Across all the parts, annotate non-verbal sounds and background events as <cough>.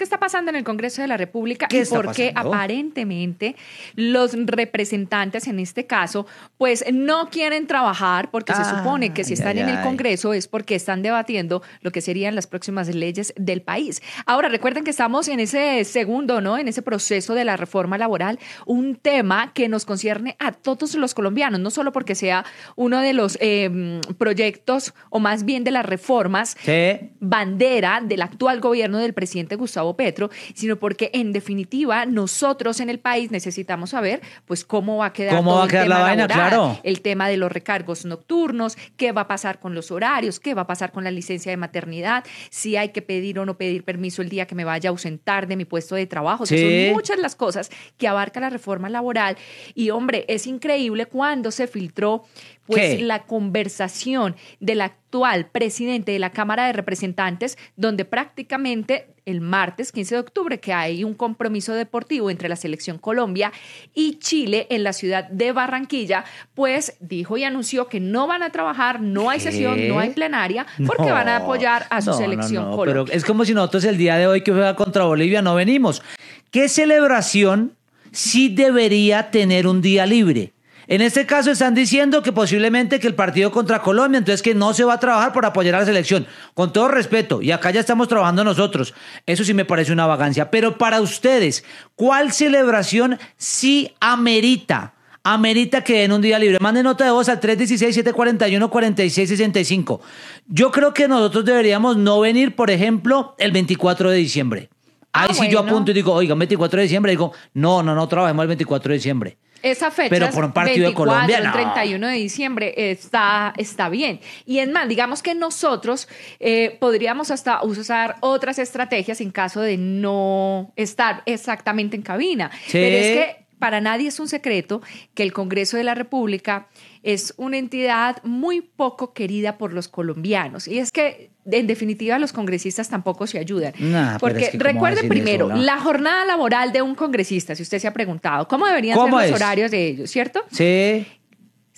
qué está pasando en el Congreso de la República y por qué aparentemente los representantes en este caso pues no quieren trabajar porque se supone que si están en el Congreso es porque están debatiendo lo que serían las próximas leyes del país. Ahora recuerden que estamos en ese segundo, ¿no? En ese proceso de la reforma laboral, un tema que nos concierne a todos los colombianos, no solo porque sea uno de los em, proyectos o más bien de las reformas bandera del actual gobierno del presidente Gustavo Petro, sino porque en definitiva nosotros en el país necesitamos saber pues cómo va a quedar, el tema el tema de los recargos nocturnos, qué va a pasar con los horarios, qué va a pasar con la licencia de maternidad, si hay que pedir o no pedir permiso el día que me vaya a ausentar de mi puesto de trabajo. son muchas las cosas que abarca la reforma laboral y hombre, es increíble cuando se filtró pues la conversación del actual presidente de la Cámara de Representantes, donde prácticamente el martes 15 de octubre que hay un compromiso deportivo entre la selección Colombia y Chile en la ciudad de Barranquilla, pues dijo y anunció que no van a trabajar, no hay sesión, no hay plenaria, porque van a apoyar a su selección Colombia. Pero es como si nosotros el día de hoy que juega contra Bolivia no venimos. ¿Qué celebración sí debería tener un día libre? En este caso están diciendo que posiblemente que el partido contra Colombia, entonces que no se va a trabajar por apoyar a la selección. Con todo respeto, y acá ya estamos trabajando nosotros. Eso sí me parece una vagancia. Pero para ustedes, ¿cuál celebración sí amerita? Amerita que den un día libre. Manden nota de voz al 316-741-4665. Yo creo que nosotros deberíamos no venir, por ejemplo, el 24 de diciembre. Ahí ah, sí yo apunto y digo, oiga, 24 de diciembre. Digo, no, no, no trabajemos el 24 de diciembre. Esa fecha, pero 24, de el 31 de diciembre, está, está bien. Y es más, digamos que nosotros eh, podríamos hasta usar otras estrategias en caso de no estar exactamente en cabina. Pero es que para nadie es un secreto que el Congreso de la República es una entidad muy poco querida por los colombianos. Y es que, en definitiva, los congresistas tampoco se ayudan. Porque recuerde recuerden primero, la jornada laboral de un congresista, si usted se ha preguntado, ¿cómo deberían ser los horarios de ellos, cierto? Sí.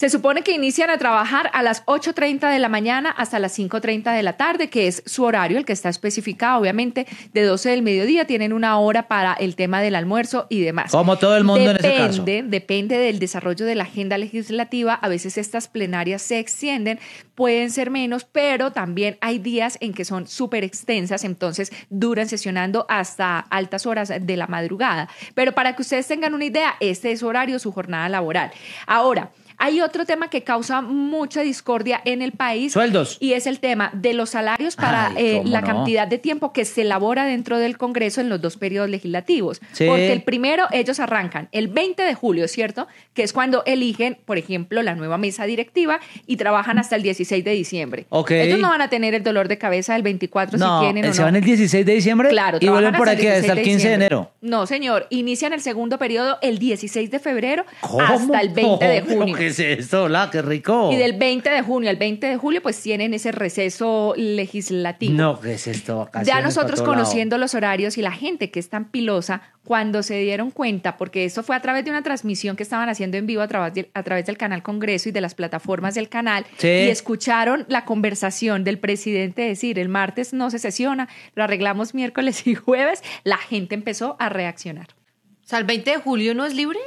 Se supone que inician a trabajar a las 8.30 de la mañana hasta las 5.30 de la tarde, que es su horario, el que está especificado, obviamente, de 12 del mediodía tienen una hora para el tema del almuerzo y demás. Como todo el mundo en ese caso. Depende del desarrollo de la agenda legislativa, a veces estas plenarias se extienden, pueden ser menos, pero también hay días en que son súper extensas, entonces duran sesionando hasta altas horas de la madrugada. Pero para que ustedes tengan una idea, este es su horario, su jornada laboral. Ahora, hay otro tema que causa mucha discordia en el país. Sueldos. Y es el tema de los salarios para eh, la cantidad de tiempo que se elabora dentro del Congreso en los dos periodos legislativos. Porque el primero, ellos arrancan el 20 de julio, ¿cierto? Que es cuando eligen, por ejemplo, la nueva mesa directiva y trabajan hasta el 16 de diciembre. Okay. Ellos no van a tener el dolor de cabeza el 24 si tienen. se van el 16 de diciembre claro, y vuelven por aquí hasta el 15 de, enero. No, señor. Inician el segundo periodo el 16 de febrero hasta el 20 de junio es rico. Y del 20 de junio al 20 de julio, pues tienen ese receso legislativo. No, es esto? Ya nosotros conociendo los horarios y la gente que es tan pilosa, cuando se dieron cuenta, porque eso fue a través de una transmisión que estaban haciendo en vivo a través, a través del canal Congreso y de las plataformas del canal, y escucharon la conversación del presidente decir, el martes no se sesiona, lo arreglamos miércoles y jueves, la gente empezó a reaccionar. O sea, el 20 de julio no es libre.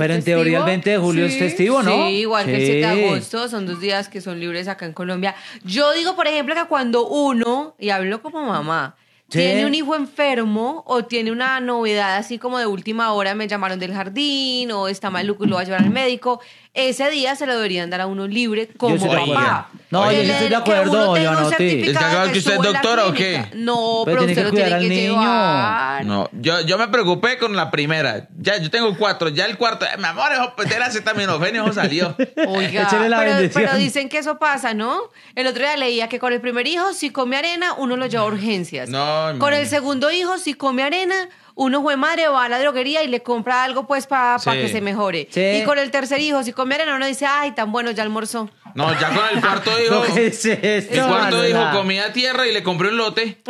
Pero en teoría el 20 de julio es festivo, ¿no? Sí, igual que el 7 de agosto, son dos días que son libres acá en Colombia. Yo digo, por ejemplo, que cuando uno, y hablo como mamá, tiene un hijo enfermo o tiene una novedad así como de última hora, me llamaron del jardín o está maluco y lo va a llevar al médico, ese día se lo deberían dar a uno libre como mamá. No, yo estoy de acuerdo, yo no ¿Es que usted es doctora o qué? No, pero, usted lo tiene que llevar. No, yo, yo me preocupé con la primera. Ya, yo tengo cuatro, ya el cuarto. Eh, mi amor, hace pues, también era acetaminofenio, <laughs> salió. Oiga, pero, pero, dicen que eso pasa, ¿no? El otro día leía que con el primer hijo, si come arena, uno lo lleva a urgencias. No, Con el segundo hijo, si come arena, uno fue madre va a la droguería y le compra algo pues para que se mejore. Y con el tercer hijo, si comieron, uno dice, ay, tan bueno, ya almorzó. No, ya con el cuarto <laughs> hijo. el cuarto hijo comía tierra y le compró un lote. <laughs>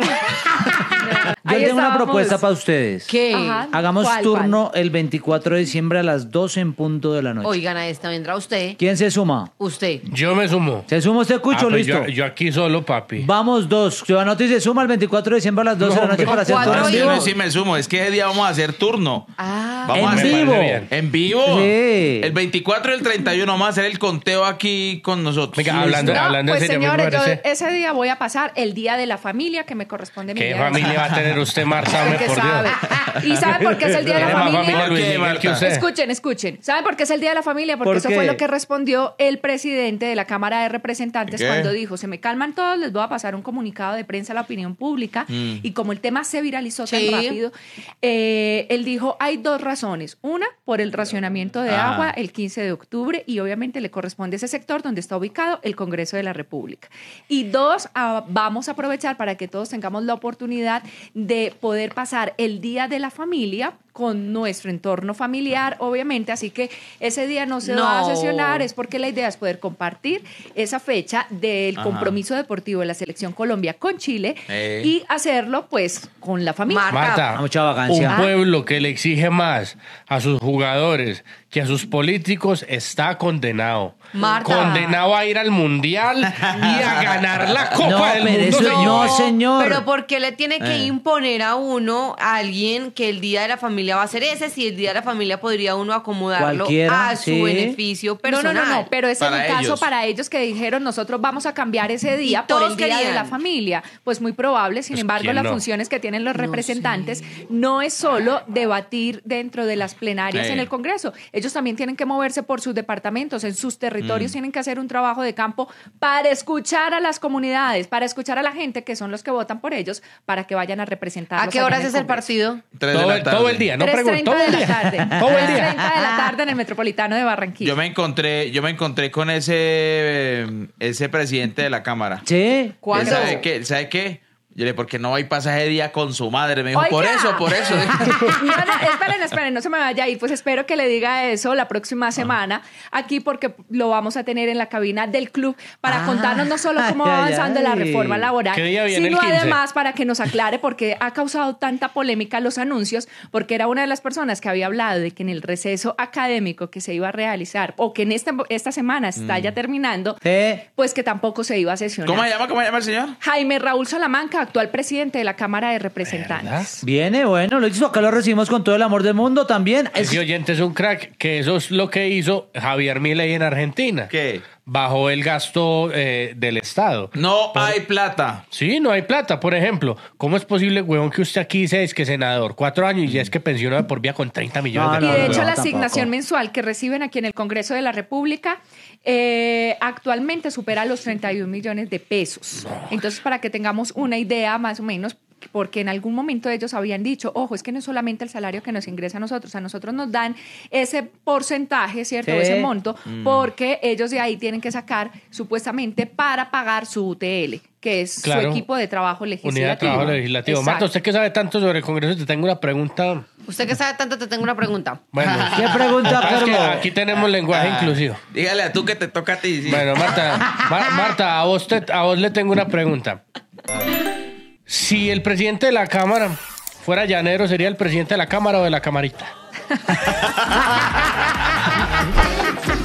<laughs> Yo tengo una propuesta para ustedes. ¿Qué? Hagamos turno el 24 de diciembre a las 12 en punto de la noche. Oigan, a esta vendrá usted. ¿Quién se suma? Usted. Yo me sumo. ¿Se suma usted, Cucho? Ah, pues Listo. Yo, aquí solo, papi. Vamos dos. y se suma el 24 de diciembre a las 12 de la noche para hacer turno sí me sumo, es que ese día vamos a hacer turno. Ah. Vamos ¿En vivo? En vivo. El 24 y el 31 vamos a hacer el conteo aquí con nosotros. Venga, hablando, hablando en ah, pues, señores, yo ese día voy a pasar el día de la familia que me corresponde mi familia a tener usted, Marta, <laughs> Y sabe por qué es el Día de la Familia. Escuchen, escuchen. ¿Sabe por qué es el Día de la Familia? Porque eso fue lo que respondió el presidente de la Cámara de Representantes cuando dijo, se me calman todos, les voy a pasar un comunicado de prensa a la opinión pública. Mm. Y como el tema se viralizó tan rápido, eh, él dijo, hay dos razones. Una, por el racionamiento de ah. agua el 15 de octubre y obviamente le corresponde a ese sector donde está ubicado el Congreso de la República. Y dos, ah, vamos a aprovechar para que todos tengamos la oportunidad de poder pasar el día de la familia con nuestro entorno familiar, obviamente, así que ese día no se va a sesionar, es porque la idea es poder compartir esa fecha del compromiso deportivo de la selección Colombia con Chile eh. y hacerlo pues con la familia. Marta, ah, un pueblo que le exige más a sus jugadores que a sus políticos está condenado. Condenado a ir al mundial y a <laughs> ganar la Copa del Mundo. No, señor. Pero porque le tiene que eh. imponer a uno a alguien que el día de la familia va a ser ese, si el día de la familia podría uno acomodarlo a su beneficio personal. No, no, no, pero es el caso para ellos que dijeron nosotros vamos a cambiar ese día por el día de la familia. Pues muy probable, sin pues, embargo, las funciones que tienen los representantes no, es solo debatir dentro de las plenarias en el Congreso. Ellos también tienen que moverse por sus departamentos, en sus territorios mm. tienen que hacer un trabajo de campo para escuchar a las comunidades, para escuchar a la gente que son los que votan por ellos, para que vayan a representar. ¿A qué horas es el partido? todo el día día, no preguntó. día. Tarde. <laughs> Todo el día. de la tarde en el Metropolitano de Barranquilla. Yo me encontré, yo me encontré con ese, ese presidente de la Cámara. Sí. ¿Cuándo? ¿Sabe qué? ¿Sabe qué? Yo le porque no hay pasaje de día con su madre. Me dijo, por eso, por eso. <laughs> <laughs> no, esperen, esperen, no se me vaya ahí Pues espero que le diga eso la próxima ah. semana aquí porque lo vamos a tener en la cabina del club para ah. contarnos no solo cómo va avanzando la reforma laboral, sino además para que nos aclare por qué ha causado tanta polémica los anuncios, porque era una de las personas que había hablado de que en el receso académico que se iba a realizar o que en esta, esta semana está mm. ya terminando, pues que tampoco se iba a sesionar. ¿Cómo se llama? ¿Cómo llama el señor? Jaime Raúl Salamanca actual presidente de la Cámara de Representantes. Viene, bueno, lo hizo, acá lo recibimos con todo el amor del mundo también. Ese oyente es un crack, que eso es lo que hizo Javier Milei en Argentina. ¿Qué? Bajo el gasto eh, del Estado. No hay plata. Sí, no hay plata. Por ejemplo, ¿cómo es posible, huevón, que usted aquí dice es que senador, cuatro años y ya es que pensiona por vía con 30 millones de dólares? Y de hecho, la asignación mensual que reciben aquí en el Congreso de la República eh, actualmente supera los 31 millones de pesos. Entonces, para que tengamos una idea más o menos, porque en algún momento ellos habían dicho, ojo, es que no es solamente el salario que nos ingresa a nosotros, a nosotros nos dan ese porcentaje, ¿cierto? Ese monto, mm. porque ellos de ahí tienen que sacar supuestamente para pagar su UTL que es su equipo de trabajo legislativo. Unidad de trabajo legislativo. Marta, usted que sabe tanto sobre el Congreso, te tengo una pregunta. Usted que sabe tanto, te tengo una pregunta. Bueno, <laughs> ¿qué pregunta, ah, Aquí tenemos lenguaje ah, inclusivo. Dígale a tú que te toca a ti. Bueno, Marta, Marta, a vos, a vos le tengo una pregunta. Si el presidente de la Cámara fuera llanero, sería el presidente de la Cámara o de la Camarita. <laughs>